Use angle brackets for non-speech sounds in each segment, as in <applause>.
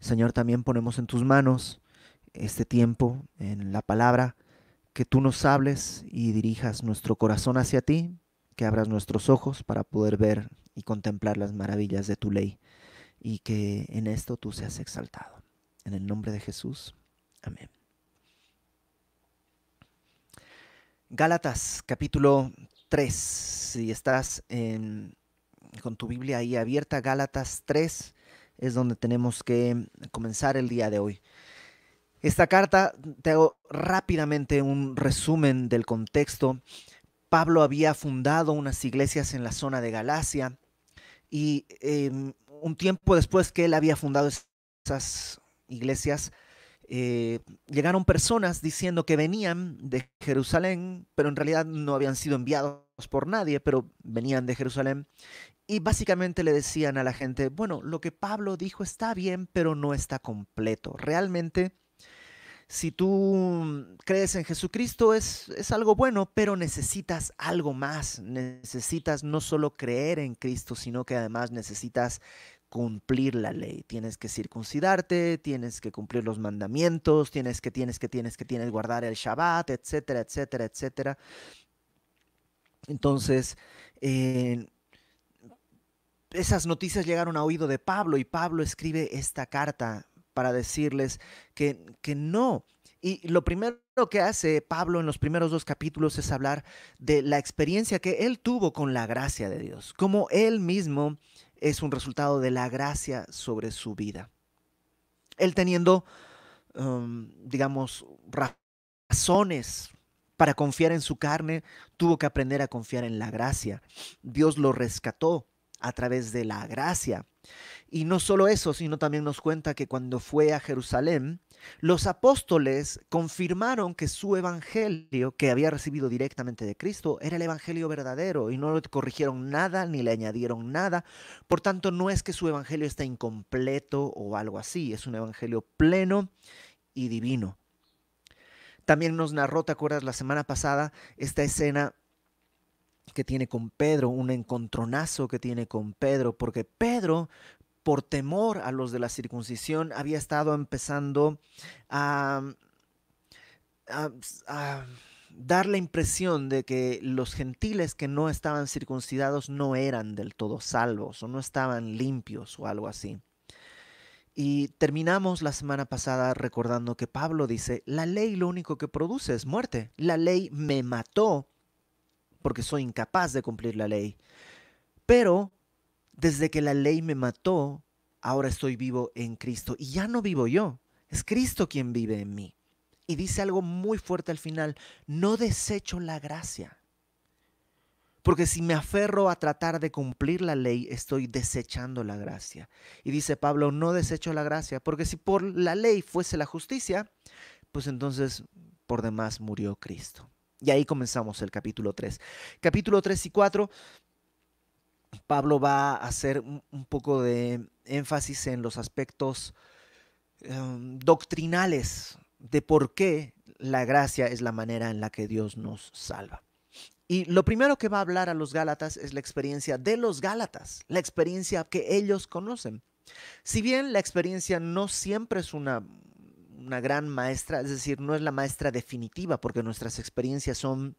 Señor, también ponemos en tus manos este tiempo, en la palabra, que tú nos hables y dirijas nuestro corazón hacia ti, que abras nuestros ojos para poder ver y contemplar las maravillas de tu ley, y que en esto tú seas exaltado. En el nombre de Jesús. Amén. Gálatas capítulo 3, si estás con tu Biblia ahí abierta, Gálatas 3, es donde tenemos que comenzar el día de hoy. Esta carta, te hago rápidamente un resumen del contexto. Pablo había fundado unas iglesias en la zona de Galacia y em, un tiempo después que él había fundado esas iglesias, eh, llegaron personas diciendo que venían de Jerusalén, pero en realidad no habían sido enviados por nadie, pero venían de Jerusalén y básicamente le decían a la gente, bueno, lo que Pablo dijo está bien, pero no está completo. Realmente, si tú mm, crees en Jesucristo es, es algo bueno, pero necesitas algo más. Necesitas no solo creer en Cristo, sino que además necesitas cumplir la ley. Tienes que circuncidarte, tienes que cumplir los mandamientos, tienes que, tienes que, tienes que, tienes guardar el Shabbat, etcétera, etcétera, etcétera. Entonces, eh, esas noticias llegaron a oído de Pablo y Pablo escribe esta carta para decirles que, no. Y lo primero que hace Pablo en los primeros dos capítulos es hablar de la experiencia que él tuvo con la gracia de Dios, como él mismo es un resultado de la gracia sobre su vida. Él teniendo, um, digamos, razones para confiar en su carne, tuvo que aprender a confiar en la gracia. Dios lo rescató a través de la gracia. Y no solo eso, sino también nos cuenta que cuando fue a Jerusalén, los apóstoles confirmaron que su evangelio, que había recibido directamente de Cristo, era el evangelio verdadero y no le corrigieron nada ni le añadieron nada. Por tanto, no es que su evangelio esté incompleto o algo así, es un evangelio pleno y divino. También nos narró, ¿te acuerdas la semana pasada? Esta escena que tiene con Pedro, un encontronazo que tiene con Pedro, porque Pedro, por temor a los de la circuncisión, había estado empezando a, dar la impresión de que los gentiles que no estaban circuncidados no eran del todo salvos o no estaban limpios o algo así. Y terminamos la semana pasada recordando que Pablo dice, la ley lo único que produce es muerte. La ley me mató porque soy incapaz de cumplir la ley. Pero desde que la ley me mató, ahora estoy vivo en Cristo. Y ya no vivo yo, es Cristo quien vive en mí. Y dice algo muy fuerte al final, no desecho la gracia. Porque si me aferro a tratar de cumplir la ley, estoy desechando la gracia. Y dice Pablo, no desecho la gracia, porque si por la ley fuese la justicia, pues entonces por demás murió Cristo. Y ahí comenzamos el capítulo 3. Capítulo 3 y 4, Pablo va a hacer un poco de énfasis en los aspectos em, doctrinales de por qué la gracia es la manera en la que Dios nos salva. Y lo primero que va a hablar a los Gálatas es la experiencia de los Gálatas, la experiencia que ellos conocen. Si bien la experiencia no siempre es una una gran maestra, es decir, no es la maestra definitiva porque nuestras experiencias son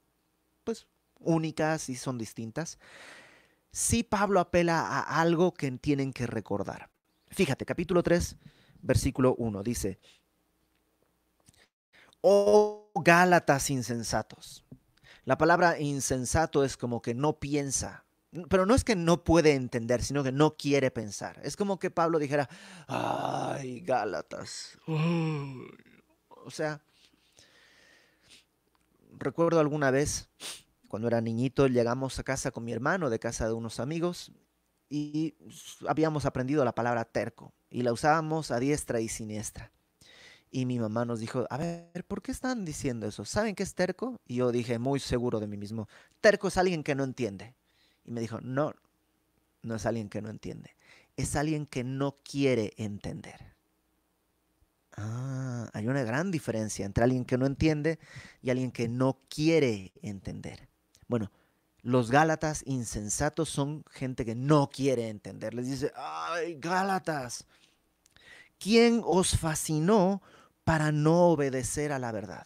pues únicas y son distintas. Sí Pablo apela a algo que tienen que recordar. Fíjate, capítulo 3, versículo 1 dice, "Oh Gálatas insensatos." La palabra insensato es como que no piensa, pero no es que no puede entender, sino que no quiere pensar. Es como que Pablo dijera, ay, Gálatas. O sea, recuerdo alguna vez, cuando era niñito, llegamos a casa con mi hermano de casa de unos amigos y habíamos aprendido la palabra terco y la usábamos a diestra y siniestra. Y mi mamá nos dijo, a ver, ¿por qué están diciendo eso? ¿Saben qué es terco? Y yo dije, muy seguro de mí mismo, terco es alguien que no entiende. Y me dijo, no, no es alguien que no entiende, es alguien que no quiere entender. Ah, hay una gran diferencia entre alguien que no entiende y alguien que no quiere entender. Bueno, los Gálatas insensatos son gente que no quiere entender. Les dice, ay, Gálatas, ¿quién os fascinó para no obedecer a la verdad?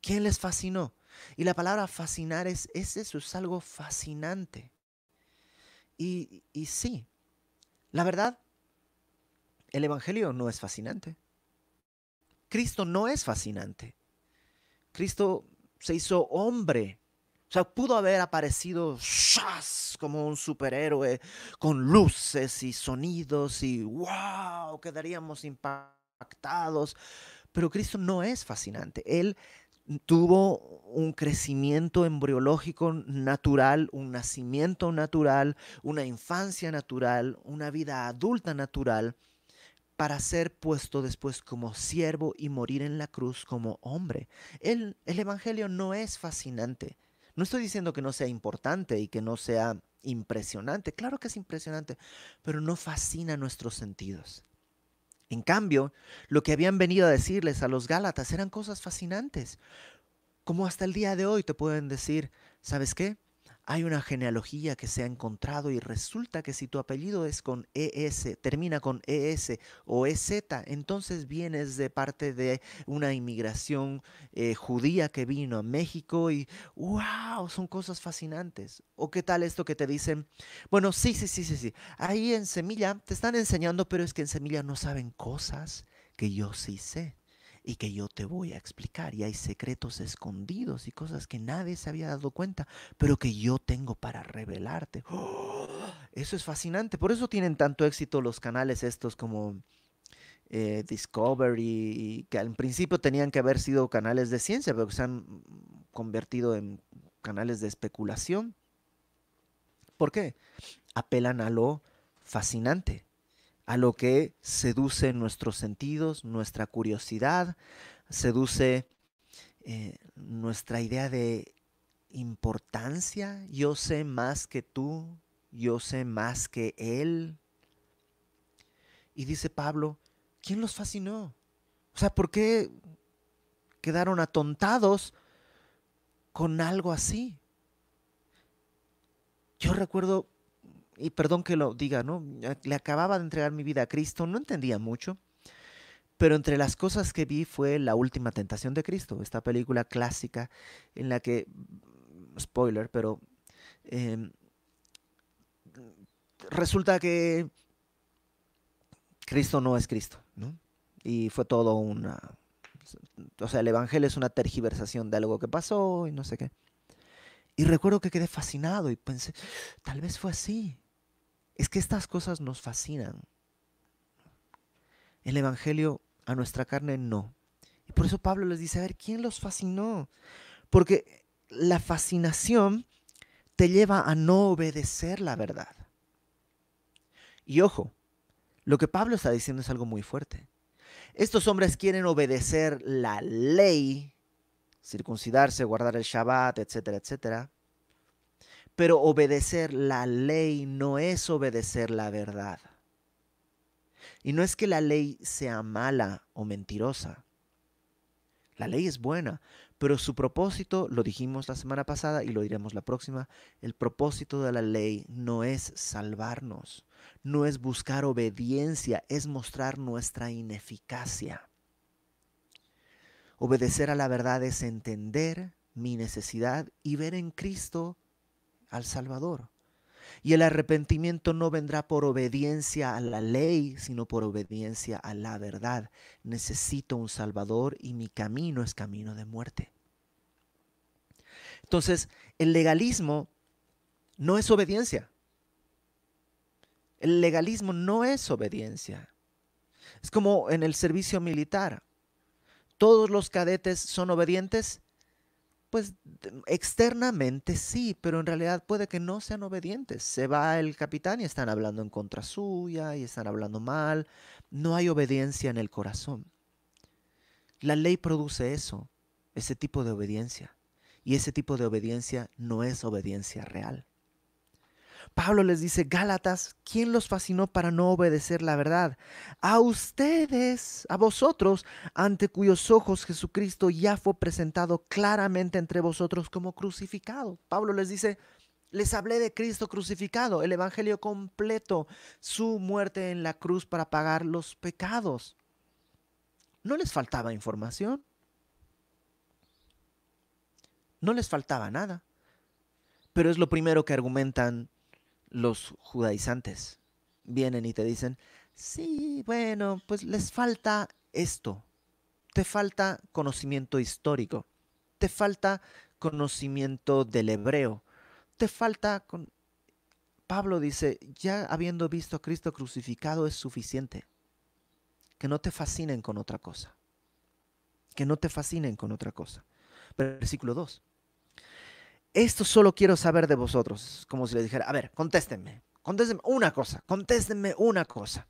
¿Quién les fascinó? Y la palabra fascinar es, ese es algo fascinante. Y, y sí, la verdad, el Evangelio no es fascinante. Cristo no es fascinante. Cristo se hizo hombre. O sea, pudo haber aparecido ¡shas! como un superhéroe con luces y sonidos y wow, quedaríamos impactados. Pero Cristo no es fascinante. Él tuvo un crecimiento embriológico natural, un nacimiento natural, una infancia natural, una vida adulta natural, para ser puesto después como siervo y morir en la cruz como hombre. El, Evangelio no es fascinante. No estoy diciendo que no sea importante y que no sea impresionante. Claro que es impresionante, pero no fascina nuestros sentidos. En cambio, lo que habían venido a decirles a los Gálatas eran cosas fascinantes, como hasta el día de hoy te pueden decir, ¿sabes qué? hay una genealogía que se ha encontrado y resulta que si tu apellido es con ES, termina con ES o EZ, entonces vienes de parte de una inmigración eh, judía que vino a México y wow, son cosas fascinantes. ¿O qué tal esto que te dicen? Bueno, sí, sí, sí, sí, sí. Ahí en Semilla te están enseñando, pero es que en Semilla no saben cosas que yo sí sé y que yo te voy a explicar. Y hay secretos escondidos y cosas que nadie se había dado cuenta, pero que yo tengo para revelarte. <gasps> Eso es fascinante. Por eso tienen tanto éxito los canales estos como eh, Discovery, que al principio tenían que haber sido canales de ciencia, pero se han convertido en canales de especulación. ¿Por qué? Apelan a lo fascinante, a lo que seduce nuestros sentidos, nuestra curiosidad, seduce eh, nuestra idea de importancia, yo sé más que tú, yo sé más que él. Y dice Pablo, ¿quién los fascinó? O sea, ¿por qué quedaron atontados con algo así? Yo recuerdo y perdón que lo diga, ¿no? Le acababa de entregar mi vida a Cristo, no entendía mucho, pero entre las cosas que vi fue La Última Tentación de Cristo, esta película clásica en la que, mm, spoiler, pero em, resulta que Cristo no es Cristo, ¿no? Y fue todo una... O sea, el Evangelio es una tergiversación de algo que pasó y no sé qué. Y recuerdo que quedé fascinado y pensé, tal vez fue así. Es que estas cosas nos fascinan. El Evangelio a nuestra carne no. Y por eso Pablo les dice, a ver, ¿quién los fascinó? Porque la fascinación te lleva a no obedecer la verdad. Y ojo, lo que Pablo está diciendo es algo muy fuerte. Estos hombres quieren obedecer la ley, circuncidarse, guardar el Shabbat, etcétera, etcétera, pero obedecer la ley no es obedecer la verdad. Y no es que la ley sea mala o mentirosa. La ley es buena, pero su propósito, lo dijimos la semana pasada y lo diremos la próxima, el propósito de la ley no es salvarnos, no es buscar obediencia, es mostrar nuestra ineficacia. Obedecer a la verdad es entender mi necesidad y ver en Cristo al Salvador. Y el arrepentimiento no vendrá por obediencia a la ley, sino por obediencia a la verdad. Necesito un Salvador y mi camino es camino de muerte. Entonces, el legalismo no es obediencia. El legalismo no es obediencia. Es como en el servicio militar. ¿Todos los cadetes son obedientes? Pues externamente sí, pero en realidad puede que no sean obedientes. Se va el capitán y están hablando en contra suya y están hablando mal. No hay obediencia en el corazón. La ley produce eso, ese tipo de obediencia. Y ese tipo de obediencia no es obediencia real. Pablo les dice, Gálatas, ¿quién los fascinó para no obedecer la verdad? A ustedes, a vosotros, ante cuyos ojos Jesucristo ya fue presentado claramente entre vosotros como crucificado. Pablo les dice, les hablé de Cristo crucificado, el Evangelio completo, su muerte en la cruz para pagar los pecados. No les faltaba información. No les faltaba nada. Pero es lo primero que argumentan los judaizantes vienen y te dicen, sí, bueno, pues les falta esto. Te falta conocimiento histórico, te falta conocimiento del hebreo, te falta... Con... Pablo dice, ya habiendo visto a Cristo crucificado es suficiente. Que no te fascinen con otra cosa. Que no te fascinen con otra cosa. Versículo 2 esto solo quiero saber de vosotros. Como si les dijera, a ver, contéstenme, contéstenme una cosa, contéstenme una cosa.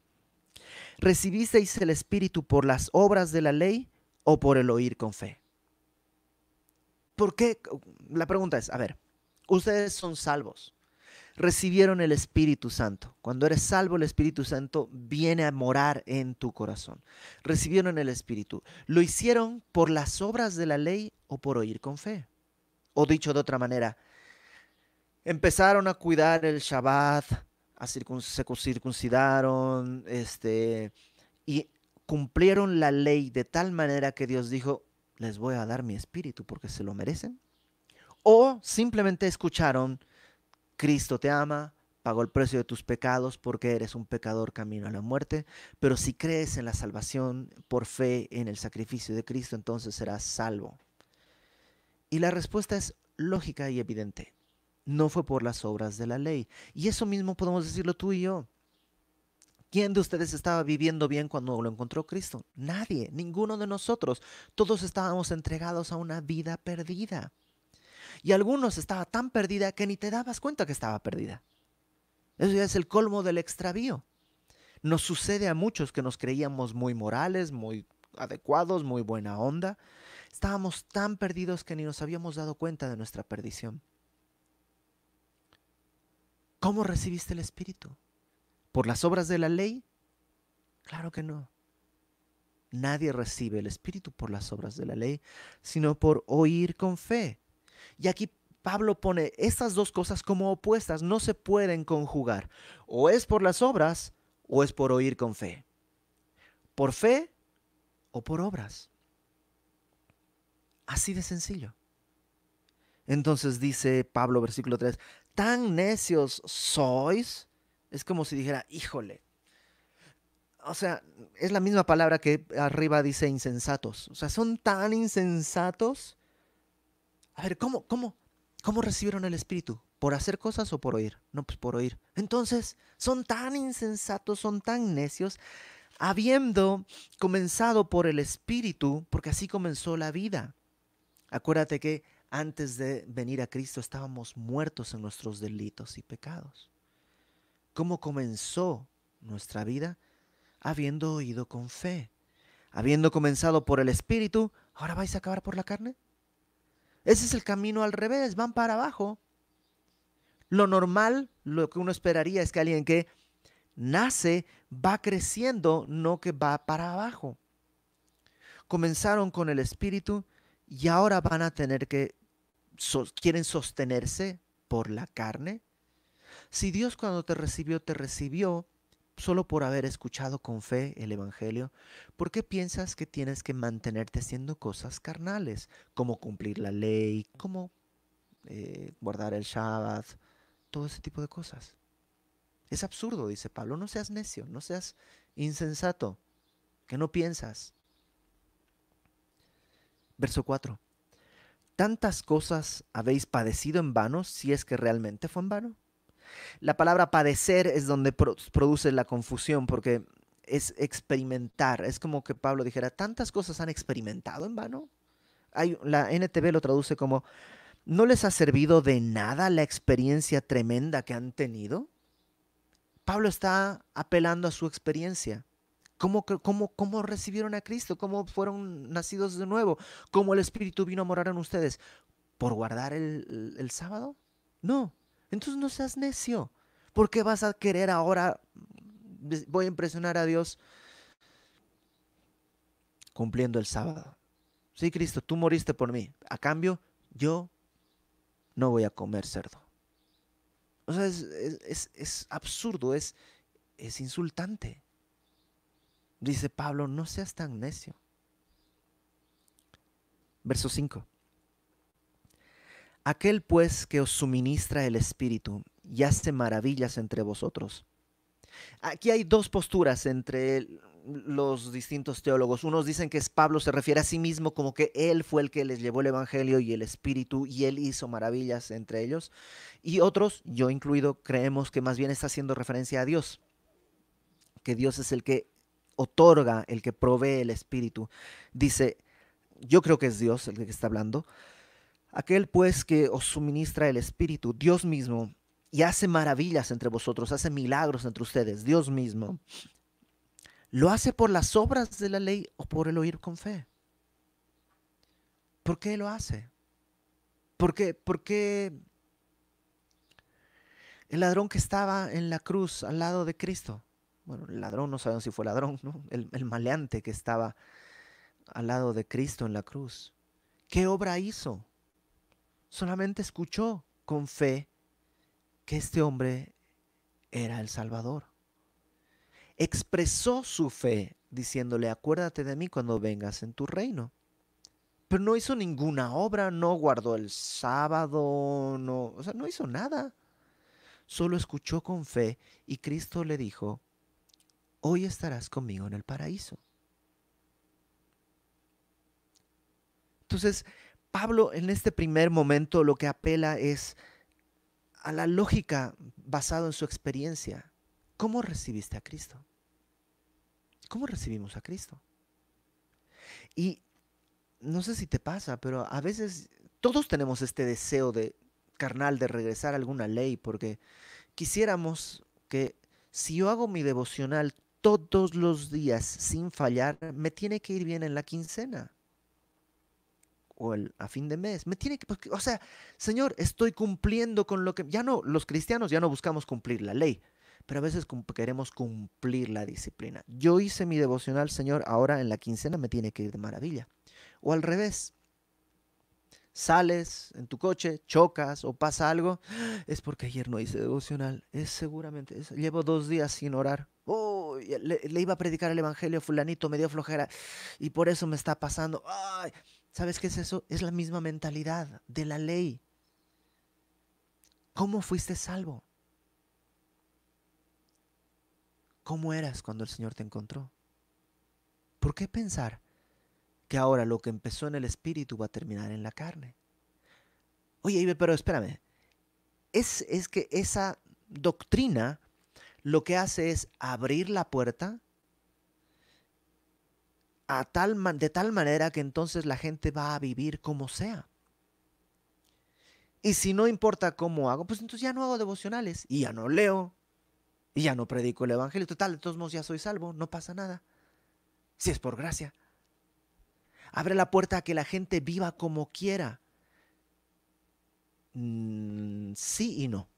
¿Recibisteis el Espíritu por las obras de la ley o por el oír con fe? ¿Por qué? La pregunta es, a ver, ustedes son salvos, recibieron el Espíritu Santo. Cuando eres salvo, el Espíritu Santo viene a morar en tu corazón. Recibieron el Espíritu. ¿Lo hicieron por las obras de la ley o por oír con fe? O dicho de otra manera, empezaron a cuidar el Shabbat, se circuncidaron, este, y cumplieron la ley de tal manera que Dios dijo, les voy a dar mi espíritu porque se lo merecen. O simplemente escucharon, Cristo te ama, pagó el precio de tus pecados porque eres un pecador camino a la muerte, pero si crees en la salvación por fe en el sacrificio de Cristo, entonces serás salvo. Y la respuesta es lógica y evidente. No fue por las obras de la ley. Y eso mismo podemos decirlo tú y yo. ¿Quién de ustedes estaba viviendo bien cuando lo encontró Cristo? Nadie, ninguno de nosotros. Todos estábamos entregados a una vida perdida. Y algunos estaba tan perdida que ni te dabas cuenta que estaba perdida. Eso ya es el colmo del extravío. Nos sucede a muchos que nos creíamos muy morales, muy adecuados, muy buena onda, Estábamos tan perdidos que ni nos habíamos dado cuenta de nuestra perdición. ¿Cómo recibiste el Espíritu? ¿Por las obras de la ley? Claro que no. Nadie recibe el Espíritu por las obras de la ley, sino por oír con fe. Y aquí Pablo pone estas dos cosas como opuestas, no se pueden conjugar. O es por las obras o es por oír con fe. Por fe o por obras. Así de sencillo. Entonces dice Pablo, versículo 3, tan necios sois. Es como si dijera, híjole. O sea, es la misma palabra que arriba dice insensatos. O sea, son tan insensatos. A ver, ¿cómo, cómo, cómo recibieron el Espíritu? ¿Por hacer cosas o por oír? No, pues por oír. Entonces, son tan insensatos, son tan necios, habiendo comenzado por el Espíritu, porque así comenzó la vida Acuérdate que antes de venir a Cristo estábamos muertos en nuestros delitos y pecados. ¿Cómo comenzó nuestra vida? Habiendo oído con fe. Habiendo comenzado por el Espíritu, ¿ahora vais a acabar por la carne? Ese es el camino al revés, van para abajo. Lo normal, lo que uno esperaría es que alguien que nace va creciendo, no que va para abajo. Comenzaron con el Espíritu, y ahora van a tener que, quieren sostenerse por la carne. Si Dios cuando te recibió, te recibió solo por haber escuchado con fe el Evangelio, ¿por qué piensas que tienes que mantenerte haciendo cosas carnales, como cumplir la ley, como eh, guardar el Shabbat, todo ese tipo de cosas? Es absurdo, dice Pablo, no seas necio, no seas insensato, que no piensas. Verso 4. ¿Tantas cosas habéis padecido en vano si es que realmente fue en vano? La palabra padecer es donde produce la confusión porque es experimentar. Es como que Pablo dijera, ¿tantas cosas han experimentado en vano? la NTV lo traduce como, ¿no les ha servido de nada la experiencia tremenda que han tenido? Pablo está apelando a su experiencia. ¿Cómo, cómo, recibieron a Cristo? ¿Cómo fueron nacidos de nuevo? ¿Cómo el Espíritu vino a morar en ustedes? ¿Por guardar el, sábado? No. Entonces no seas necio. ¿Por qué vas a querer ahora, voy a impresionar a Dios cumpliendo el sábado? Sí, Cristo, tú moriste por mí. A cambio, yo no voy a comer cerdo. O sea, es, absurdo, es, es insultante. Dice Pablo, no seas tan necio. Verso 5. Aquel pues que os suministra el Espíritu y hace maravillas entre vosotros. Aquí hay dos posturas entre los distintos teólogos. Unos dicen que Pablo se refiere a sí mismo como que él fue el que les llevó el Evangelio y el Espíritu y él hizo maravillas entre ellos. Y otros, yo incluido, creemos que más bien está haciendo referencia a Dios, que Dios es el que otorga, el que provee el Espíritu. Dice, yo creo que es Dios el que está hablando. Aquel pues que os suministra el Espíritu, Dios mismo, y hace maravillas entre vosotros, hace milagros entre ustedes, Dios mismo. ¿Lo hace por las obras de la ley o por el oír con fe? ¿Por qué lo hace? ¿Por qué? ¿Por qué el ladrón que estaba en la cruz al lado de Cristo? bueno, el ladrón, no sabemos si fue ladrón, ¿no? El, maleante que estaba al lado de Cristo en la cruz. ¿Qué obra hizo? Solamente escuchó con fe que este hombre era el Salvador. Expresó su fe diciéndole, acuérdate de mí cuando vengas en tu reino. Pero no hizo ninguna obra, no guardó el sábado, no, sea, no hizo nada. Solo escuchó con fe y Cristo le dijo, hoy estarás conmigo en el paraíso. Entonces, Pablo en este primer momento lo que apela es a la lógica basado en su experiencia. ¿Cómo recibiste a Cristo? ¿Cómo recibimos a Cristo? Y no sé si te pasa, pero a veces todos tenemos este deseo de carnal de regresar a alguna ley porque quisiéramos que si yo hago mi devocional todos los días sin fallar, me tiene que ir bien en la quincena o a fin de mes. Me tiene que, o sea, Señor, estoy cumpliendo con lo que, ya no, los cristianos ya no buscamos cumplir la ley, pero a veces queremos cumplir la disciplina. Yo hice mi devocional, Señor, ahora en la quincena me tiene que ir de maravilla. O al revés, sales en tu coche, chocas o pasa algo, ¡ah! es porque ayer no hice devocional, es seguramente, eso. llevo dos días sin orar oh, le, iba a predicar el evangelio, fulanito me dio flojera y por eso me está pasando. ¿Sabes qué es eso? Es la misma mentalidad de la ley. ¿Cómo fuiste salvo? ¿Cómo eras cuando el Señor te encontró? ¿Por qué pensar que ahora lo que empezó en el espíritu va a terminar en la carne? Oye, pero espérame. Es, es que esa doctrina lo que hace es abrir la puerta a tal de tal manera que entonces la gente va a vivir como sea. Y si no importa cómo hago, pues entonces ya no hago devocionales y ya no leo y ya no predico el Evangelio. Total, de todos modos ya soy salvo, no pasa nada. Si es por gracia. Abre la puerta a que la gente viva como quiera. Mm, sí y no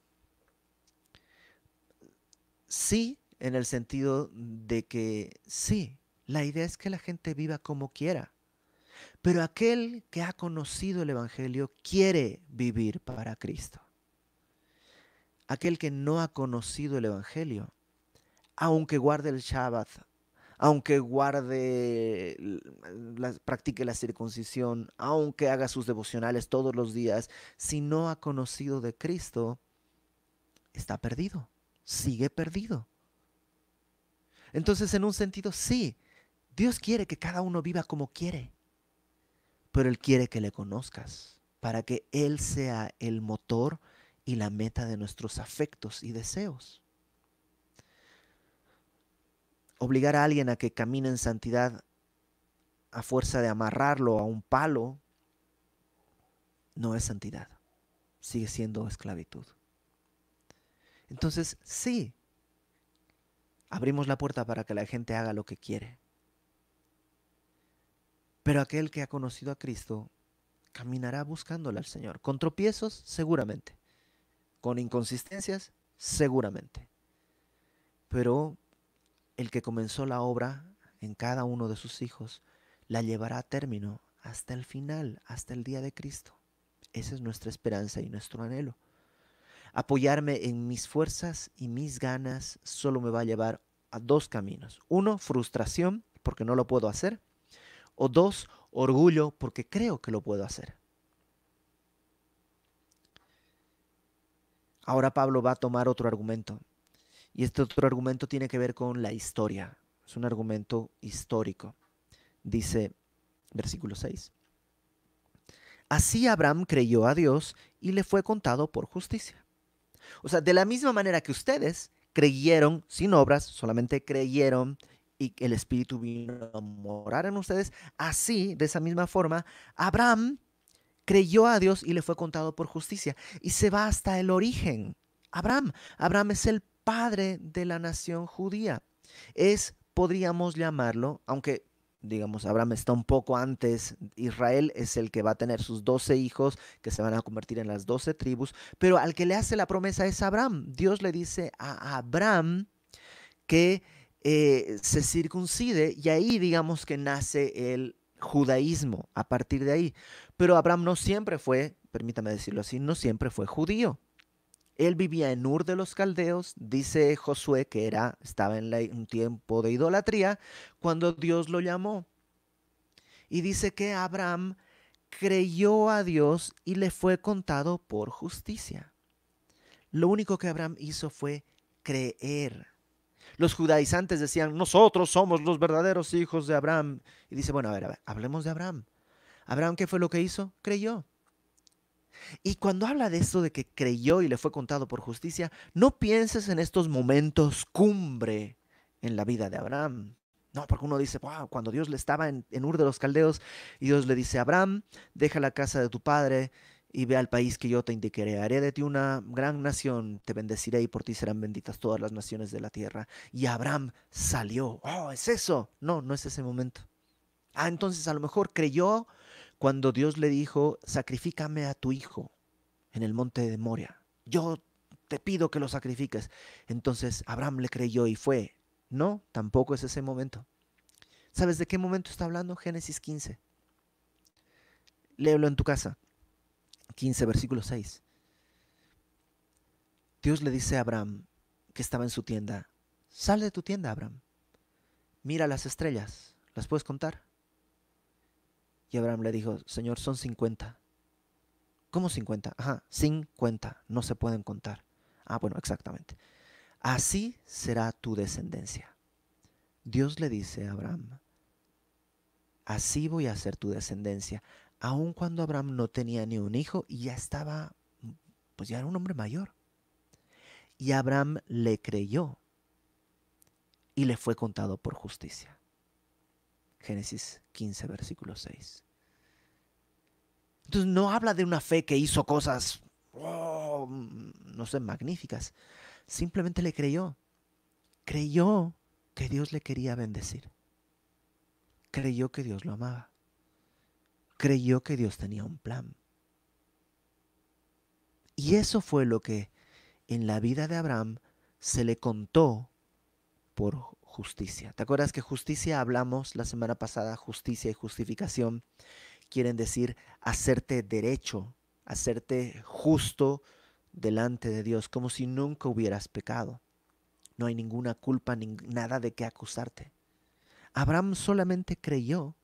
sí en el sentido de que sí, la idea es que la gente viva como quiera. Pero aquel que ha conocido el Evangelio quiere vivir para Cristo. Aquel que no ha conocido el Evangelio, aunque guarde el Shabbat, aunque guarde, practique la circuncisión, aunque haga sus devocionales todos los días, si no ha conocido de Cristo, está perdido sigue perdido. Entonces, en un sentido, sí, Dios quiere que cada uno viva como quiere, pero Él quiere que le conozcas para que Él sea el motor y la meta de nuestros afectos y deseos. Obligar a alguien a que camine en santidad a fuerza de amarrarlo a un palo no es santidad, sigue siendo esclavitud. Entonces, sí, abrimos la puerta para que la gente haga lo que quiere. Pero aquel que ha conocido a Cristo caminará buscándole al Señor, con tropiezos seguramente, con inconsistencias seguramente. Pero el que comenzó la obra en cada uno de sus hijos la llevará a término hasta el final, hasta el día de Cristo. Esa es nuestra esperanza y nuestro anhelo apoyarme en mis fuerzas y mis ganas solo me va a llevar a dos caminos. Uno, frustración, porque no lo puedo hacer. O dos, orgullo, porque creo que lo puedo hacer. Ahora Pablo va a tomar otro argumento. Y este otro argumento tiene que ver con la historia. Es un argumento histórico. Dice versículo 6. Así Abraham creyó a Dios y le fue contado por justicia. O sea, de la misma manera que ustedes creyeron sin obras, solamente creyeron y el Espíritu vino a morar en ustedes, así, de esa misma forma, Abraham creyó a Dios y le fue contado por justicia. Y se va hasta el origen. Abraham, Abraham es el padre de la nación judía. Es, podríamos llamarlo, aunque digamos, Abraham está un poco antes, Israel es el que va a tener sus doce hijos, que se van a convertir en las doce tribus, pero al que le hace la promesa es Abraham. Dios le dice a Abraham que eh, se circuncide y ahí, digamos, que nace el judaísmo a partir de ahí. Pero Abraham no siempre fue, permítame decirlo así, no siempre fue judío. Él vivía en Ur de los Caldeos, dice Josué que era, estaba en un tiempo de idolatría, cuando Dios lo llamó. Y dice que Abraham creyó a Dios y le fue contado por justicia. Lo único que Abraham hizo fue creer. Los judaizantes decían, nosotros somos los verdaderos hijos de Abraham. Y dice, bueno, a ver hablemos de Abraham. Abraham, ¿qué fue lo que hizo? Creyó. Y cuando habla de esto de que creyó y le fue contado por justicia, no pienses en estos momentos cumbre en la vida de Abraham. No, porque uno dice, cuando Dios le estaba en, Ur de los Caldeos, y Dios le dice, Abraham, deja la casa de tu padre y ve al país que yo te indicaré. Haré de ti una gran nación, te bendeciré y por ti serán benditas todas las naciones de la tierra. Y Abraham salió. Oh, es eso. No, no es ese momento. Ah, entonces a lo mejor creyó cuando Dios le dijo, sacrifícame a tu hijo en el monte de Moria. Yo te pido que lo sacrifiques. Entonces Abraham le creyó y fue. No, tampoco es ese momento. ¿Sabes de qué momento está hablando? Génesis 15. Léelo en tu casa. 15, versículo 6. Dios le dice a Abraham, que estaba en su tienda, sal de tu tienda, Abraham. Mira las estrellas, ¿las puedes contar? Y Abraham le dijo, Señor, son 50. ¿Cómo 50? Ajá, 50, no se pueden contar. Ah, bueno, exactamente. Así será tu descendencia. Dios le dice a Abraham, así voy a ser tu descendencia. Aun cuando Abraham no tenía ni un hijo y ya estaba, pues ya era un hombre mayor. Y Abraham le creyó y le fue contado por justicia. Génesis 15, versículo 6. Entonces no habla de una fe que hizo cosas, no sé, magníficas. Simplemente le creyó. Creyó que Dios le quería bendecir. Creyó que Dios lo amaba. Creyó que Dios tenía un plan. Y eso fue lo que en la vida de Abraham se le contó por justicia. ¿Te acuerdas que justicia hablamos la semana pasada? Justicia y justificación quieren decir hacerte derecho, hacerte justo delante de Dios, como si nunca hubieras pecado. No hay ninguna culpa, ni nada de qué acusarte. Abraham solamente creyó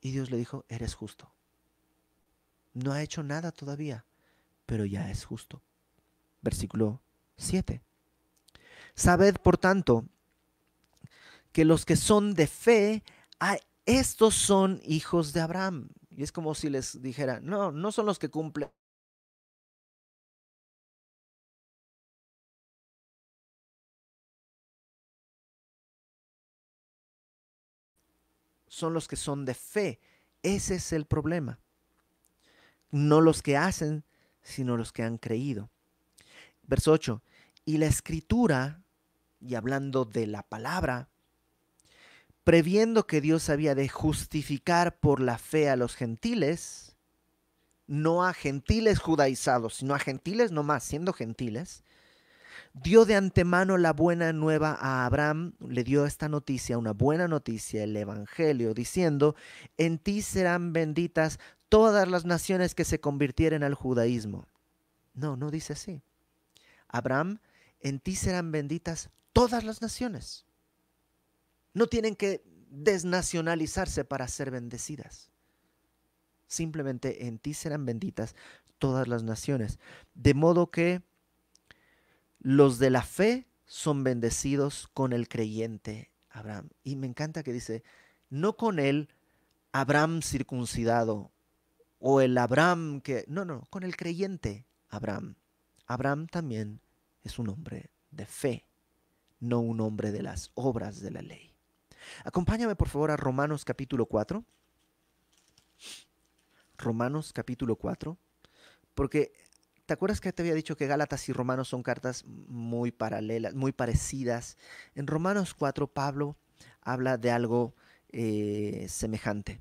y Dios le dijo, eres justo. No ha hecho nada todavía, pero ya es justo. Versículo 7. Sabed, por tanto, que los que son de fe, ah, estos son hijos de Abraham. Y es como si les dijera, no, no son los que cumplen son los que son de fe. Ese es el problema. No los que hacen, sino los que han creído. Verso 8. Y la escritura, y hablando de la palabra, previendo que Dios había de justificar por la fe a los gentiles, no a gentiles judaizados, sino a gentiles nomás, siendo gentiles, dio de antemano la buena nueva a Abraham, le dio esta noticia, una buena noticia, el Evangelio, diciendo, en ti serán benditas todas las naciones que se convirtieren al judaísmo. No, no dice así. Abraham, en ti serán benditas todas las naciones. No tienen que desnacionalizarse para ser bendecidas. Simplemente en ti serán benditas todas las naciones. De modo que los de la fe son bendecidos con el creyente Abraham. Y me encanta que dice, no con el Abraham circuncidado o el Abraham que... No, no, con el creyente Abraham. Abraham también es un hombre de fe, no un hombre de las obras de la ley. Acompáñame por favor a Romanos capítulo 4. Romanos capítulo 4. Porque, ¿te acuerdas que te había dicho que Gálatas y Romanos son cartas muy paralelas, muy parecidas? En Romanos 4 Pablo habla de algo eh, semejante.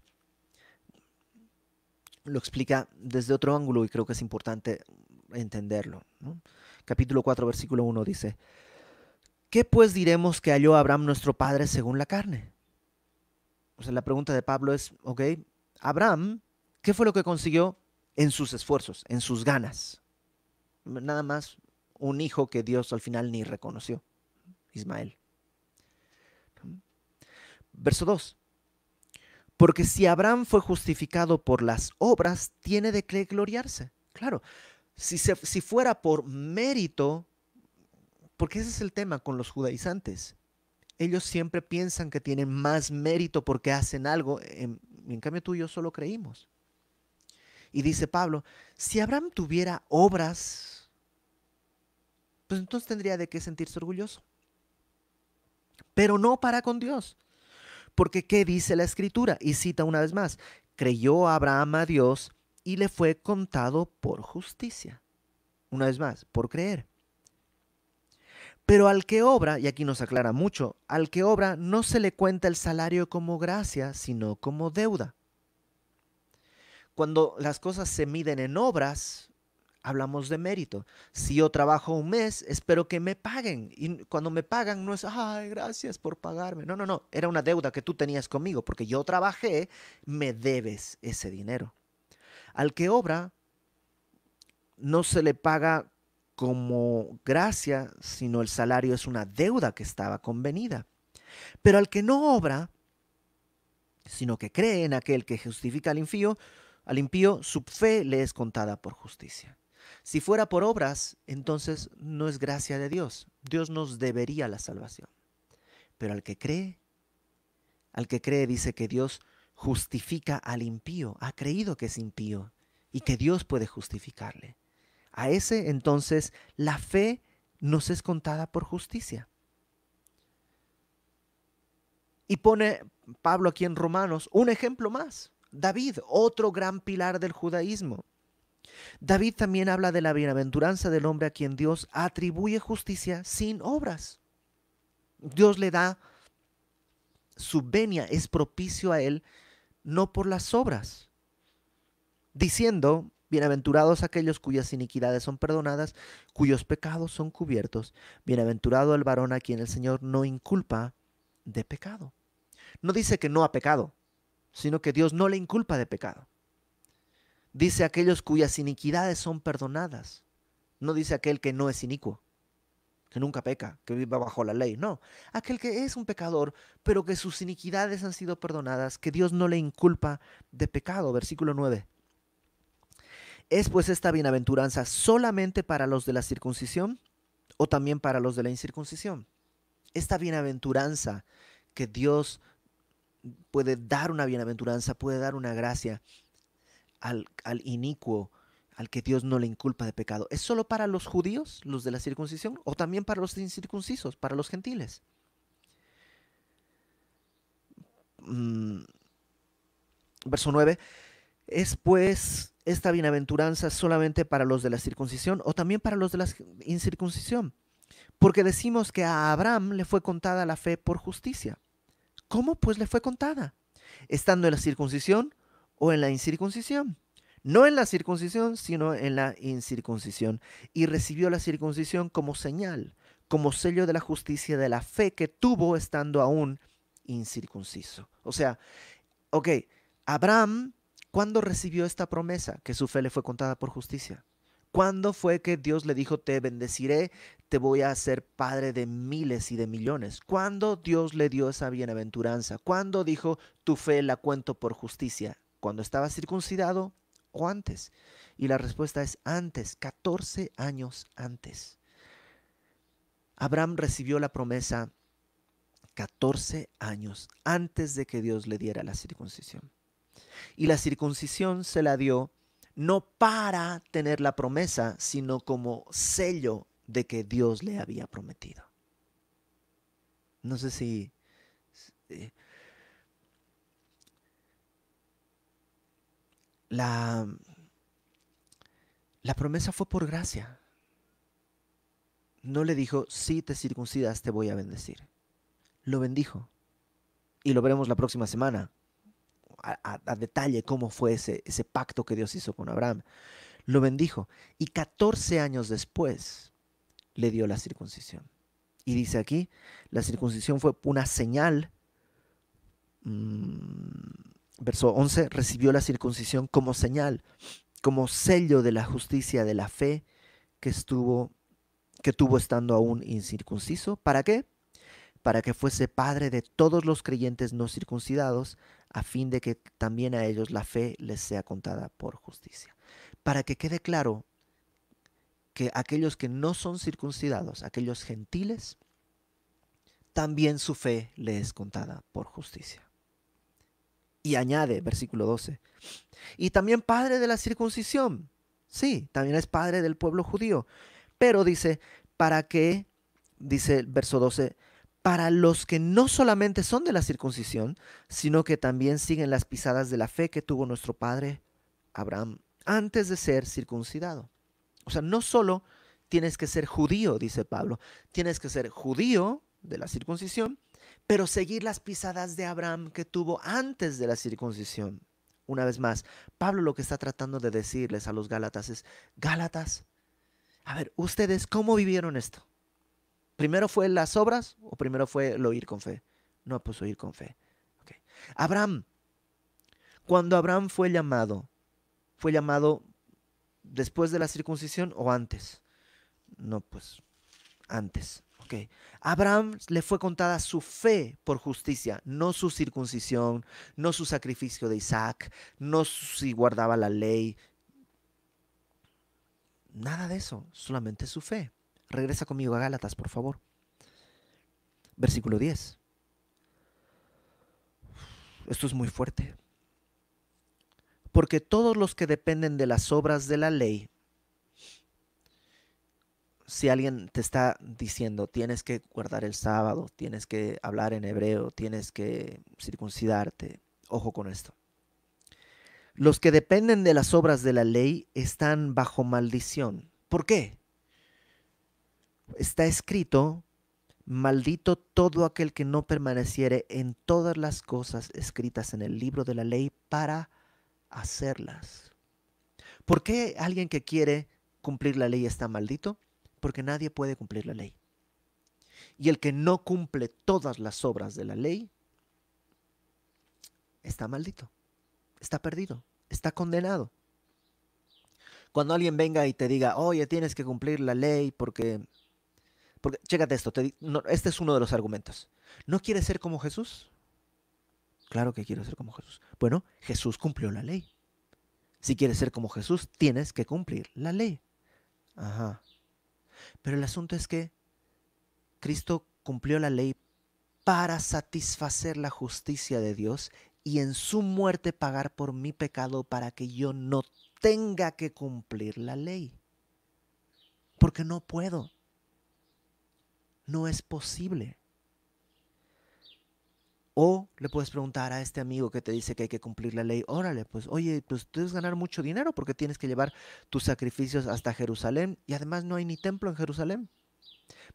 Lo explica desde otro ángulo y creo que es importante entenderlo. Capítulo 4, versículo 1 dice, ¿Qué pues diremos que halló Abraham nuestro padre según la carne? O sea, la pregunta de Pablo es, ok, Abraham, ¿qué fue lo que consiguió en sus esfuerzos, en sus ganas? Nada más un hijo que Dios al final ni reconoció, Ismael. Verso 2. Porque si Abraham fue justificado por las obras, tiene de qué gloriarse. Claro, si, si fuera por mérito, porque ese es el tema con los judaizantes. Ellos siempre piensan que tienen más mérito porque hacen algo, em, en, cambio tú y yo solo creímos. Y dice Pablo, si Abraham tuviera obras, pues entonces tendría de qué sentirse orgulloso. Pero no para con Dios. Porque ¿qué dice la escritura? Y cita una vez más, creyó Abraham a Dios y le fue contado por justicia. Una vez más, por creer. Pero al que obra, y aquí nos aclara mucho, al que obra no se le cuenta el salario como gracia, sino como deuda. Cuando las cosas se miden en obras, hablamos de mérito. Si yo trabajo un mes, espero que me paguen. Y cuando me pagan no es, ay, gracias por pagarme. No, no, no. Era una deuda que tú tenías conmigo, porque yo trabajé, me debes ese dinero. Al que obra, no se le paga como gracia, sino el salario es una deuda que estaba convenida. Pero al que no obra, sino que cree en aquel que justifica al impío, al impío su fe le es contada por justicia. Si fuera por obras, entonces no es gracia de Dios. Dios nos debería la salvación. Pero al que cree, al que cree dice que Dios justifica al impío, ha creído que es impío y que Dios puede justificarle. A ese entonces la fe nos es contada por justicia. Y pone Pablo aquí en Romanos un ejemplo más. David, otro gran pilar del judaísmo. David también habla de la bienaventuranza del hombre a quien Dios atribuye justicia sin obras. Dios le da su venia, es propicio a él, no por las obras. Diciendo, Bienaventurados aquellos cuyas iniquidades son perdonadas, cuyos pecados son cubiertos. Bienaventurado el varón a quien el Señor no inculpa de pecado. No dice que no ha pecado, sino que Dios no le inculpa de pecado. Dice aquellos cuyas iniquidades son perdonadas. No dice aquel que no es inicuo, que nunca peca, que viva bajo la ley. No, aquel que es un pecador, pero que sus iniquidades han sido perdonadas, que Dios no le inculpa de pecado. Versículo 9 ¿Es pues esta bienaventuranza solamente para los de la circuncisión o también para los de la incircuncisión? Esta bienaventuranza que Dios puede dar una bienaventuranza, puede dar una gracia al, inicuo, al que Dios no le inculpa de pecado. ¿Es solo para los judíos, los de la circuncisión, o también para los incircuncisos, para los gentiles? Mm, verso 9. Es pues esta bienaventuranza solamente para los de la circuncisión o también para los de la incircuncisión? Porque decimos que a Abraham le fue contada la fe por justicia. ¿Cómo pues le fue contada? ¿Estando en la circuncisión o en la incircuncisión? No en la circuncisión, sino en la incircuncisión. Y recibió la circuncisión como señal, como sello de la justicia de la fe que tuvo estando aún incircunciso. O sea, ok, Abraham ¿Cuándo recibió esta promesa que su fe le fue contada por justicia? ¿Cuándo fue que Dios le dijo, te bendeciré, te voy a hacer padre de miles y de millones? ¿Cuándo Dios le dio esa bienaventuranza? ¿Cuándo dijo, tu fe la cuento por justicia? ¿Cuando estaba circuncidado o antes? Y la respuesta es antes, 14 años antes. Abraham recibió la promesa 14 años antes de que Dios le diera la circuncisión. Y la circuncisión se la dio no para tener la promesa, sino como sello de que Dios le había prometido. No sé si... Eh, la, la promesa fue por gracia. No le dijo, si te circuncidas te voy a bendecir. Lo bendijo. Y lo veremos la próxima semana a, detalle cómo fue ese, pacto que Dios hizo con Abraham. Lo bendijo y 14 años después le dio la circuncisión. Y dice aquí, la circuncisión fue una señal. Mm, verso 11, recibió la circuncisión como señal, como sello de la justicia de la fe que estuvo que tuvo estando aún incircunciso, ¿para qué? Para que fuese padre de todos los creyentes no circuncidados, a fin de que también a ellos la fe les sea contada por justicia. Para que quede claro que aquellos que no son circuncidados, aquellos gentiles, también su fe le es contada por justicia. Y añade, versículo 12, y también padre de la circuncisión. Sí, también es padre del pueblo judío. Pero dice, para que, dice el verso 12, para los que no solamente son de la circuncisión, sino que también siguen las pisadas de la fe que tuvo nuestro padre Abraham antes de ser circuncidado. O sea, no solo tienes que ser judío, dice Pablo, tienes que ser judío de la circuncisión, pero seguir las pisadas de Abraham que tuvo antes de la circuncisión. Una vez más, Pablo lo que está tratando de decirles a los Gálatas es, Gálatas, a ver, ustedes, ¿cómo vivieron esto? ¿Primero fue las obras o primero fue el oír con fe? No, pues oír con fe. Abraham. Cuando Abraham fue llamado, ¿fue llamado después de la circuncisión o antes? No, pues antes. Okay. Abraham le fue contada su fe por justicia, no su circuncisión, no su sacrificio de Isaac, no si guardaba la ley. Nada de eso, solamente su fe. Regresa conmigo a Gálatas, por favor. Versículo 10. Esto es muy fuerte. Porque todos los que dependen de las obras de la ley, si alguien te está diciendo, tienes que guardar el sábado, tienes que hablar en hebreo, tienes que circuncidarte, ojo con esto. Los que dependen de las obras de la ley están bajo maldición. ¿Por qué? está escrito, maldito todo aquel que no permaneciere en todas las cosas escritas en el libro de la ley para hacerlas. ¿Por qué alguien que quiere cumplir la ley está maldito? Porque nadie puede cumplir la ley. Y el que no cumple todas las obras de la ley está maldito, está perdido, está condenado. Cuando alguien venga y te diga, oye, tienes que cumplir la ley porque porque, chécate esto, este es uno de los argumentos. ¿No quieres ser como Jesús? Claro que quiero ser como Jesús. Bueno, Jesús cumplió la ley. Si quieres ser como Jesús, tienes que cumplir la ley. Ajá. Pero el asunto es que Cristo cumplió la ley para satisfacer la justicia de Dios y en su muerte pagar por mi pecado para que yo no tenga que cumplir la ley. Porque no puedo no es posible. O le puedes preguntar a este amigo que te dice que hay que cumplir la ley, órale, pues oye, pues debes ganar mucho dinero porque tienes que llevar tus sacrificios hasta Jerusalén y además no hay ni templo en Jerusalén,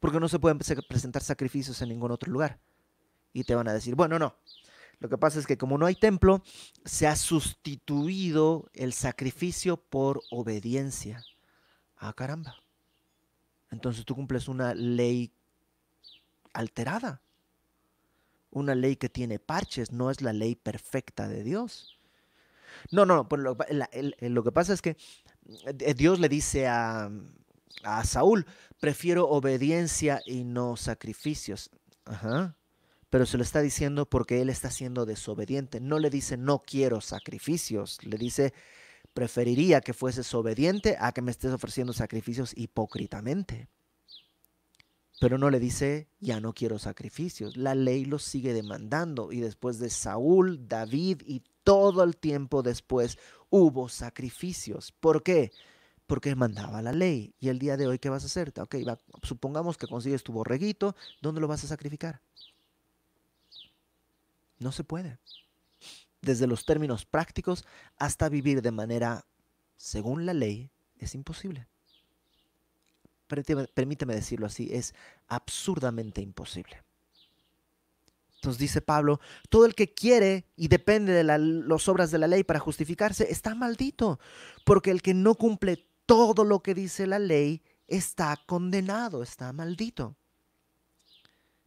porque no se pueden presentar sacrificios en ningún otro lugar. Y te van a decir, bueno, no, lo que pasa es que como no hay templo, se ha sustituido el sacrificio por obediencia. Ah, caramba. Entonces tú cumples una ley alterada. Una ley que tiene parches no es la ley perfecta de Dios. No, no, no pues lo, que pasa es que eh, Dios le dice a, a Saúl, prefiero obediencia y no sacrificios. Ajá. Pero se lo está diciendo porque él está siendo desobediente. No le dice, no quiero sacrificios. Le dice, preferiría que fueses obediente a que me estés ofreciendo sacrificios hipócritamente pero no le dice, ya no quiero sacrificios. La ley lo sigue demandando y después de Saúl, David y todo el tiempo después hubo sacrificios. ¿Por qué? Porque mandaba la ley. Y el día de hoy, ¿qué vas a hacer? Ok, supongamos que consigues tu borreguito, ¿dónde lo vas a sacrificar? No se puede. Desde los términos prácticos hasta vivir de manera según la ley es imposible permíteme decirlo así, es absurdamente imposible. Entonces dice Pablo, todo el que quiere y depende de las obras de la ley para justificarse está maldito, porque el que no cumple todo lo que dice la ley está condenado, está maldito.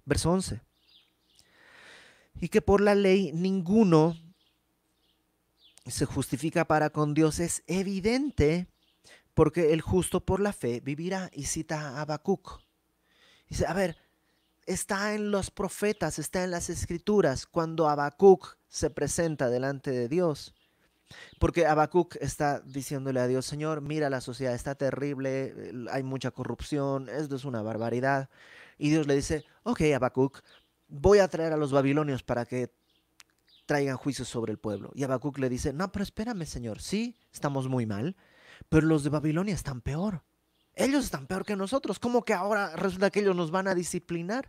Verso 11. Y que por la ley ninguno se justifica para con Dios es evidente porque el justo por la fe vivirá. Y cita a Habacuc. Dice, a ver, está en los profetas, está en las escrituras, cuando Habacuc se presenta delante de Dios. Porque Habacuc está diciéndole a Dios, Señor, mira la sociedad está terrible, eh, hay mucha corrupción, esto es una barbaridad. Y Dios le dice, ok, Habacuc, voy a traer a los babilonios para que traigan juicios sobre el pueblo. Y Habacuc le dice, no, pero espérame, Señor, sí, estamos muy mal, pero los de Babilonia están peor. Ellos están peor que nosotros. ¿Cómo que ahora resulta que ellos nos van a disciplinar?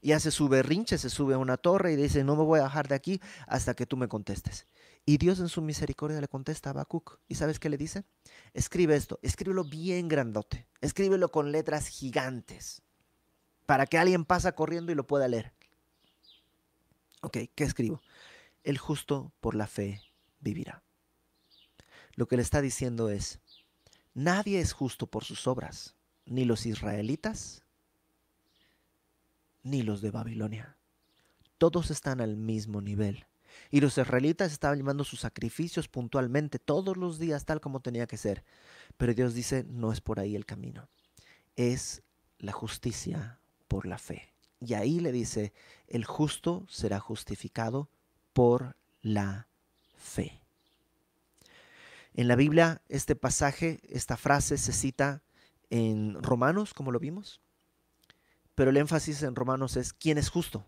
Y hace su berrinche, se sube a una torre y dice, no me voy a dejar de aquí hasta que tú me contestes. Y Dios en su misericordia le contesta a Habacuc. ¿Y sabes qué le dice? Escribe esto, escríbelo bien grandote, escríbelo con letras gigantes, para que alguien pasa corriendo y lo pueda leer. Ok, ¿qué escribo? El justo por la fe vivirá lo que le está diciendo es, nadie es justo por sus obras, ni los israelitas, ni los de Babilonia. Todos están al mismo nivel. Y los israelitas estaban llevando sus sacrificios puntualmente todos los días tal como tenía que ser. Pero Dios dice, no es por ahí el camino. Es la justicia por la fe. Y ahí le dice, el justo será justificado por la fe. En la Biblia, este pasaje, esta frase se cita en Romanos, como lo vimos, pero el énfasis en Romanos es quién es justo.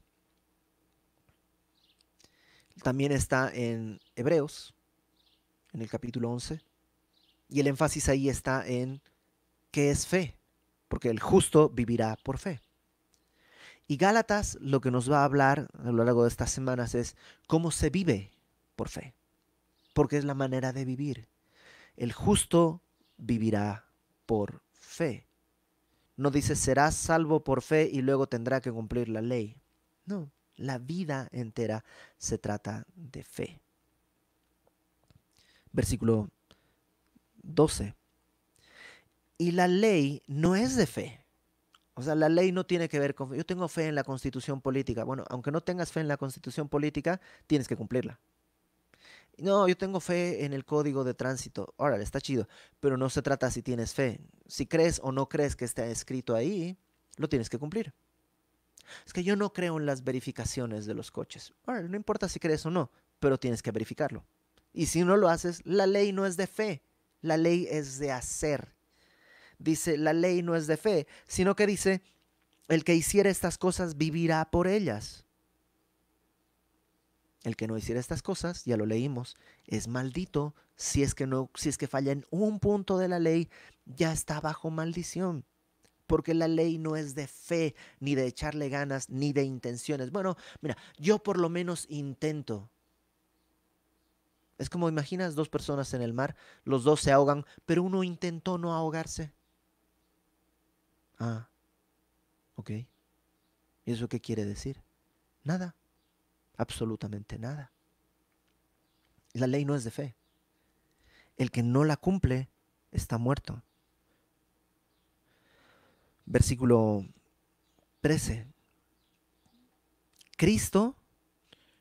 También está en Hebreos, en el capítulo 11, y el énfasis ahí está en qué es fe, porque el justo vivirá por fe. Y Gálatas lo que nos va a hablar a lo largo de estas semanas es cómo se vive por fe, porque es la manera de vivir. El justo vivirá por fe. No dice será salvo por fe y luego tendrá que cumplir la ley. No, la vida entera se trata de fe. Versículo 12. Y la ley no es de fe. O sea, la ley no tiene que ver con... Yo tengo fe en la constitución política. Bueno, aunque no tengas fe en la constitución política, tienes que cumplirla no, yo tengo fe en el código de tránsito. Órale, está chido. Pero no se trata si tienes fe. Si crees o no crees que está escrito ahí, lo tienes que cumplir. Es que yo no creo en las verificaciones de los coches. no importa si crees o no, pero tienes que verificarlo. Y si no lo haces, la ley no es de fe. La ley es de hacer. Dice, la ley no es de fe, sino que dice, el que hiciera estas cosas vivirá por ellas el que no hiciera estas cosas, ya lo leímos, es maldito, si es que no si es que falla en un punto de la ley, ya está bajo maldición. Porque la ley no es de fe, ni de echarle ganas, ni de intenciones. Bueno, mira, yo por lo menos intento. Es como imaginas dos personas en el mar, los dos se ahogan, pero uno intentó no ahogarse. Ah, ok. ¿Y eso qué quiere decir? Nada absolutamente nada. La ley no es de fe. El que no la cumple está muerto. Versículo 13. Cristo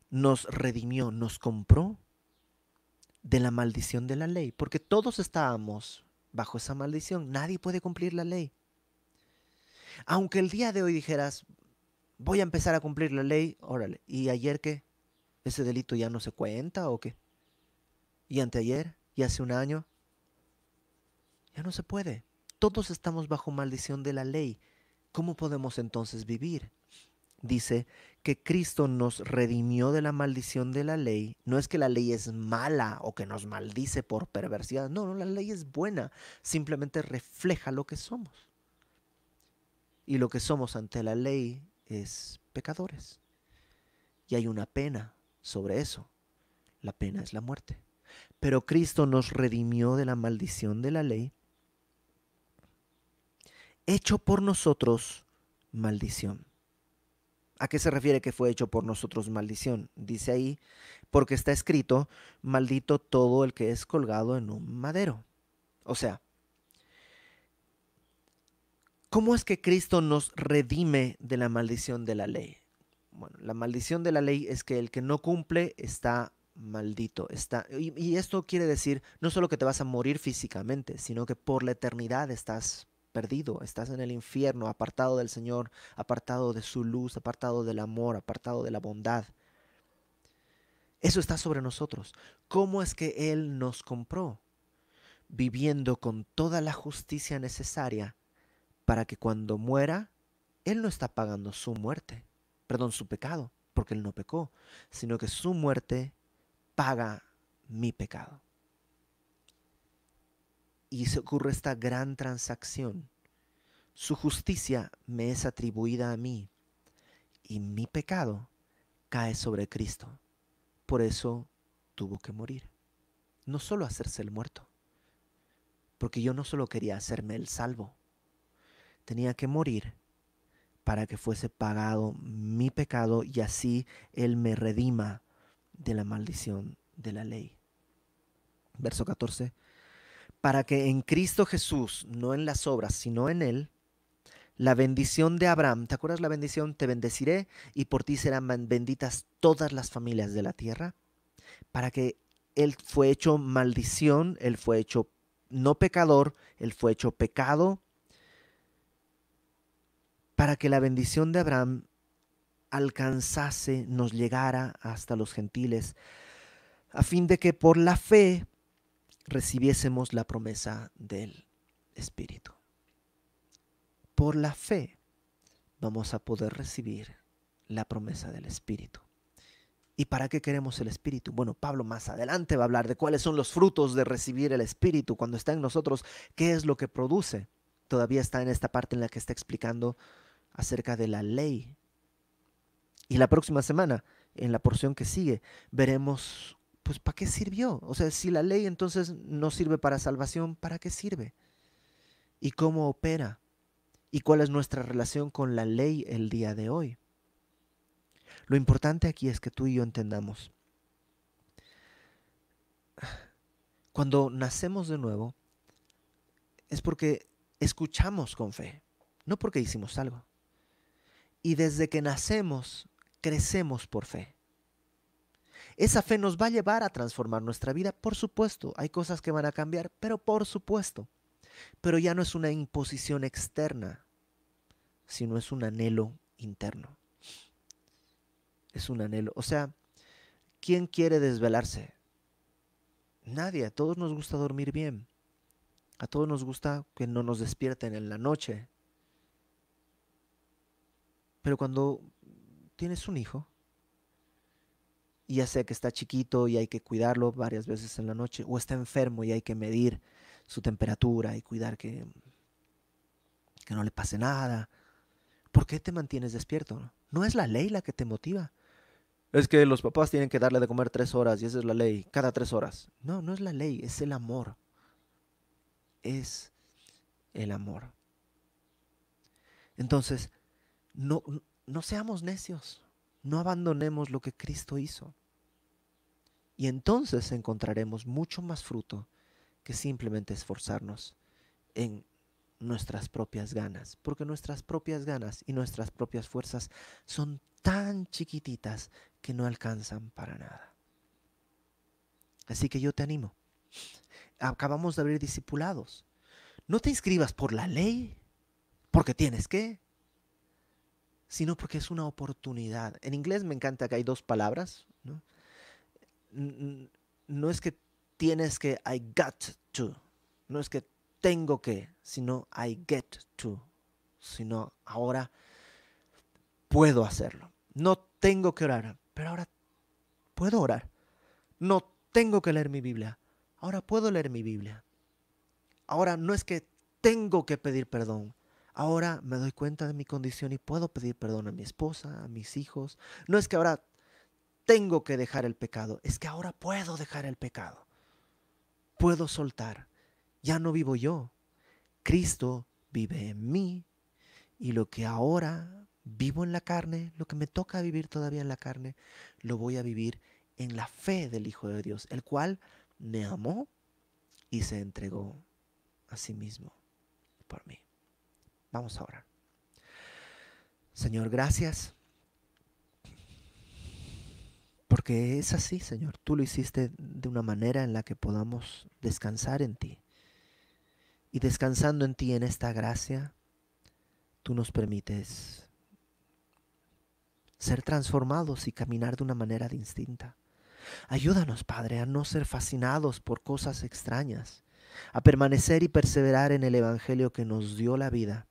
nos redimió, nos compró de la maldición de la ley, porque todos estábamos bajo esa maldición. Nadie puede cumplir la ley. Aunque el día de hoy dijeras, voy a empezar a cumplir la ley, órale. ¿Y ayer qué? ¿Ese delito ya no se cuenta o qué? ¿Y anteayer? ¿Y hace un año? Ya no se puede. Todos estamos bajo maldición de la ley. ¿Cómo podemos entonces vivir? Dice que Cristo nos redimió de la maldición de la ley. No es que la ley es mala o que nos maldice por perversidad. No, no, la ley es buena. Simplemente refleja lo que somos. Y lo que somos ante la ley es pecadores. Y hay una pena sobre eso. La pena es la muerte. Pero Cristo nos redimió de la maldición de la ley, hecho por nosotros maldición. ¿A qué se refiere que fue hecho por nosotros maldición? Dice ahí, porque está escrito, maldito todo el que es colgado en un madero. O sea, ¿Cómo es que Cristo nos redime de la maldición de la ley? Bueno, la maldición de la ley es que el que no cumple está maldito. Está, y, y, esto quiere decir no solo que te vas a morir físicamente, sino que por la eternidad estás perdido, estás en el infierno, apartado del Señor, apartado de su luz, apartado del amor, apartado de la bondad. Eso está sobre nosotros. ¿Cómo es que Él nos compró? Viviendo con toda la justicia necesaria para que cuando muera, Él no está pagando su muerte, perdón, su pecado, porque Él no pecó, sino que su muerte paga mi pecado. Y se ocurre esta gran transacción. Su justicia me es atribuida a mí y mi pecado cae sobre Cristo. Por eso tuvo que morir. No solo hacerse el muerto, porque yo no solo quería hacerme el salvo, tenía que morir para que fuese pagado mi pecado y así Él me redima de la maldición de la ley. Verso 14. Para que en Cristo Jesús, no en las obras, sino en Él, la bendición de Abraham, ¿te acuerdas la bendición? Te bendeciré y por ti serán benditas todas las familias de la tierra. Para que Él fue hecho maldición, Él fue hecho no pecador, Él fue hecho pecado para que la bendición de Abraham alcanzase, nos llegara hasta los gentiles, a fin de que por la fe recibiésemos la promesa del Espíritu. Por la fe vamos a poder recibir la promesa del Espíritu. ¿Y para qué queremos el Espíritu? Bueno, Pablo más adelante va a hablar de cuáles son los frutos de recibir el Espíritu cuando está en nosotros, qué es lo que produce. Todavía está en esta parte en la que está explicando acerca de la ley. Y la próxima semana, en la porción que sigue, veremos, pues, ¿para qué sirvió? O sea, si la ley entonces no sirve para salvación, ¿para qué sirve? ¿Y cómo opera? ¿Y cuál es nuestra relación con la ley el día de hoy? Lo importante aquí es que tú y yo entendamos. Cuando nacemos de nuevo, es porque escuchamos con fe, no porque hicimos algo. Y desde que nacemos, crecemos por fe. Esa fe nos va a llevar a transformar nuestra vida, por supuesto. Hay cosas que van a cambiar, pero por supuesto. Pero ya no es una imposición externa, sino es un anhelo interno. Es un anhelo. O sea, ¿quién quiere desvelarse? Nadie. A todos nos gusta dormir bien. A todos nos gusta que no nos despierten en la noche. Pero cuando tienes un hijo, y ya sea que está chiquito y hay que cuidarlo varias veces en la noche, o está enfermo y hay que medir su temperatura y cuidar que, que no le pase nada, ¿por qué te mantienes despierto? No es la ley la que te motiva. Es que los papás tienen que darle de comer tres horas y esa es la ley, cada tres horas. No, no es la ley, es el amor. Es el amor. Entonces, no, seamos necios, no abandonemos lo que Cristo hizo. Y entonces encontraremos mucho más fruto que simplemente esforzarnos en nuestras propias ganas, porque nuestras propias ganas y nuestras propias fuerzas son tan chiquititas que no alcanzan para nada. Así que yo te animo. Acabamos de abrir discipulados. No te inscribas por la ley, porque tienes que, sino porque es una oportunidad. En inglés me encanta que hay dos palabras. No, es que tienes que, I got to. No es que tengo que, sino I get to. Sino ahora puedo hacerlo. No tengo que orar, pero ahora puedo orar. No tengo que leer mi Biblia. Ahora puedo leer mi Biblia. Ahora no es que tengo que pedir perdón, Ahora me doy cuenta de mi condición y puedo pedir perdón a mi esposa, a mis hijos. No es que ahora tengo que dejar el pecado, es que ahora puedo dejar el pecado. Puedo soltar. Ya no vivo yo. Cristo vive en mí y lo que ahora vivo en la carne, lo que me toca vivir todavía en la carne, lo voy a vivir en la fe del Hijo de Dios, el cual me amó y se entregó a sí mismo por mí. Vamos ahora. Señor, gracias. Porque es así, Señor. Tú lo hiciste de una manera en la que podamos descansar en ti. Y descansando en ti, en esta gracia, tú nos permites ser transformados y caminar de una manera distinta. Ayúdanos, Padre, a no ser fascinados por cosas extrañas, a permanecer y perseverar en el Evangelio que nos dio la vida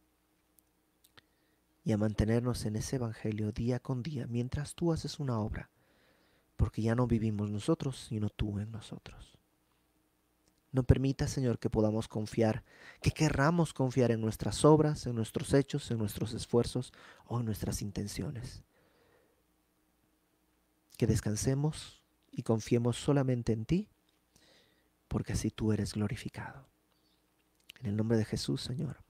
y a mantenernos en ese Evangelio día con día mientras tú haces una obra, porque ya no vivimos nosotros, sino tú en nosotros. No permita, Señor, que podamos confiar, que querramos confiar en nuestras obras, en nuestros hechos, en nuestros esfuerzos o en nuestras intenciones. Que descansemos y confiemos solamente en ti, porque así tú eres glorificado. En el nombre de Jesús, Señor.